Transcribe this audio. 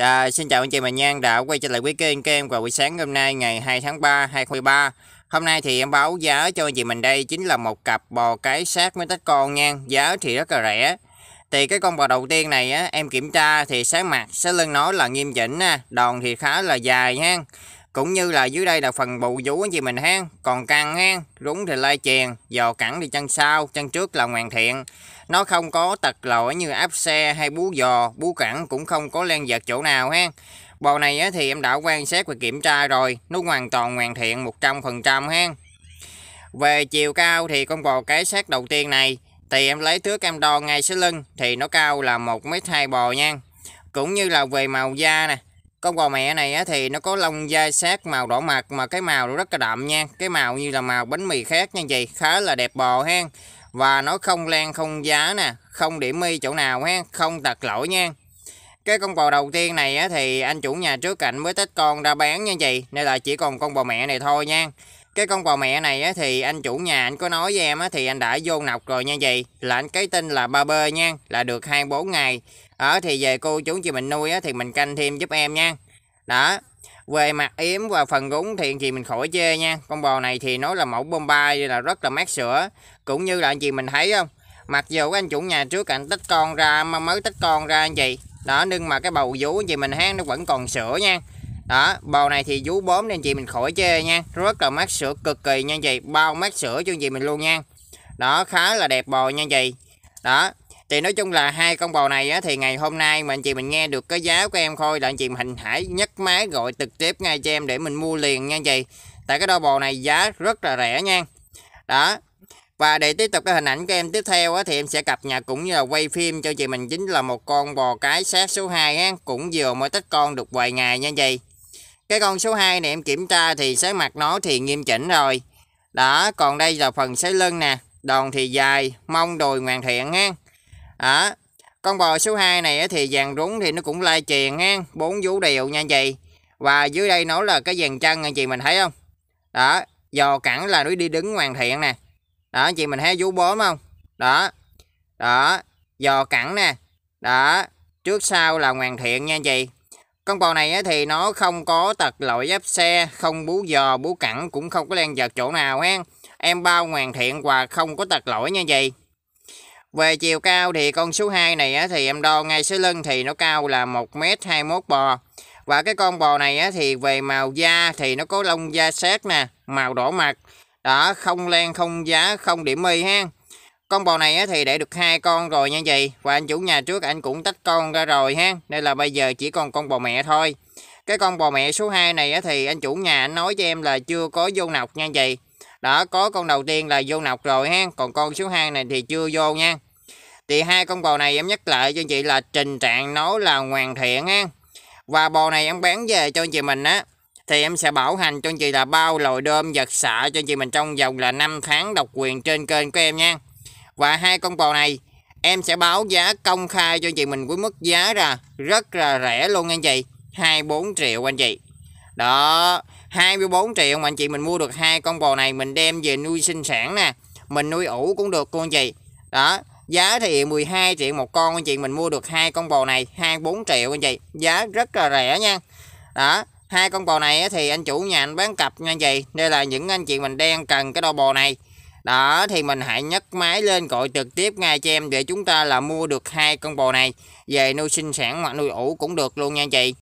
À, xin chào anh chị và Nhan đã quay trở lại với kênh kem vào buổi sáng hôm nay ngày 2 tháng 3 2023 Hôm nay thì em báo giá cho anh chị mình đây chính là một cặp bò cái sát mới tách con nha Giá thì rất là rẻ Thì cái con bò đầu tiên này á, em kiểm tra thì sáng mặt sẽ lưng nó là nghiêm chỉnh nè Đòn thì khá là dài nha cũng như là dưới đây là phần bù vú anh chị mình ha còn càng ha rúng thì lai chèn dò cẳng thì chân sau chân trước là hoàn thiện nó không có tật lỗi như áp xe hay bú giò bú cẳng cũng không có len giật chỗ nào ha bò này thì em đã quan sát và kiểm tra rồi nó hoàn toàn hoàn thiện 100% ha về chiều cao thì con bò cái xác đầu tiên này thì em lấy thước em đo ngay số lưng thì nó cao là một m hai bò nha cũng như là về màu da nè con bò mẹ này á, thì nó có lông da sát màu đỏ mật mà cái màu rất là đậm nha cái màu như là màu bánh mì khác nha chị khá là đẹp bò hen và nó không len không giá nè không điểm mi chỗ nào ha không tật lỗi nha cái con bò đầu tiên này á, thì anh chủ nhà trước cạnh mới tách con ra bán nha chị nên là chỉ còn con bò mẹ này thôi nha cái con bò mẹ này á, thì anh chủ nhà anh có nói với em á, thì anh đã vô nọc rồi nha dì là anh cái tin là ba bê nha là được hai bốn ngày ở thì về cô chú chị mình nuôi á, thì mình canh thêm giúp em nha đó về mặt yếm và phần gúng thì anh chị mình khỏi chê nha con bò này thì nó là mẫu bombay là rất là mát sữa cũng như là anh chị mình thấy không mặc dù anh chủ nhà trước anh tách con ra mà mới tách con ra anh chị đó nhưng mà cái bầu vú anh chị mình hang nó vẫn còn sữa nha đó bầu này thì vú bốn nên chị mình khỏi chê nha rất là mát sữa cực kỳ nha chị bao mát sữa cho chị mình luôn nha đó khá là đẹp bò nha chị đó thì nói chung là hai con bò này á, thì ngày hôm nay mà anh chị mình nghe được cái giá của em thôi là anh chị mình hãy nhấc máy gọi trực tiếp ngay cho em để mình mua liền nha chị tại cái đôi bò này giá rất là rẻ nha đó và để tiếp tục cái hình ảnh của em tiếp theo á, thì em sẽ cập nhật cũng như là quay phim cho chị mình chính là một con bò cái sát số 2 á, cũng vừa mới tách con được vài ngày nha chị cái con số 2 này em kiểm tra thì sấy mặt nó thì nghiêm chỉnh rồi. Đó, còn đây là phần sấy lưng nè. Đòn thì dài, mông đùi hoàn thiện ha. Đó. Con bò số 2 này thì vàng rúng thì nó cũng lai chèn ha. bốn vú đều nha chị. Và dưới đây nó là cái dàn chân anh chị mình thấy không? Đó, dò cẳng là nó đi đứng hoàn thiện nè. Đó, anh chị mình thấy vú bốm không? Đó. Đó, dò cẳng nè. Đó, trước sau là hoàn thiện nha chị con bò này thì nó không có tật lội giáp xe, không bú giò, bú cẳng, cũng không có len vật chỗ nào ha. Em bao hoàn thiện và không có tật lỗi như vậy Về chiều cao thì con số 2 này thì em đo ngay số lưng thì nó cao là 1m21 bò. Và cái con bò này thì về màu da thì nó có lông da sát nè, màu đỏ mặt. Đó, không len, không giá, không điểm mi ha con bò này thì để được hai con rồi nha dì và anh chủ nhà trước anh cũng tách con ra rồi ha nên là bây giờ chỉ còn con bò mẹ thôi cái con bò mẹ số 2 này thì anh chủ nhà anh nói cho em là chưa có vô nọc nha dì đó có con đầu tiên là vô nọc rồi ha còn con số 2 này thì chưa vô nha thì hai con bò này em nhắc lại cho chị là tình trạng nó là hoàn thiện ha và bò này em bán về cho chị mình á thì em sẽ bảo hành cho chị là bao lồi đơm vật xạ cho chị mình trong vòng là 5 tháng độc quyền trên kênh của em nha và hai con bò này em sẽ báo giá công khai cho chị mình với mức giá ra rất là rẻ luôn anh chị 24 triệu anh chị đó 24 triệu mà anh chị mình mua được hai con bò này mình đem về nuôi sinh sản nè mình nuôi ủ cũng được cô anh chị đó giá thì 12 triệu một con anh chị mình mua được hai con bò này 24 triệu anh chị giá rất là rẻ nha đó hai con bò này thì anh chủ nhà anh bán cặp nha anh chị đây là những anh chị mình đang cần cái đôi bò này đó thì mình hãy nhấc máy lên gọi trực tiếp ngay cho em để chúng ta là mua được hai con bò này về nuôi sinh sản hoặc nuôi ủ cũng được luôn nha chị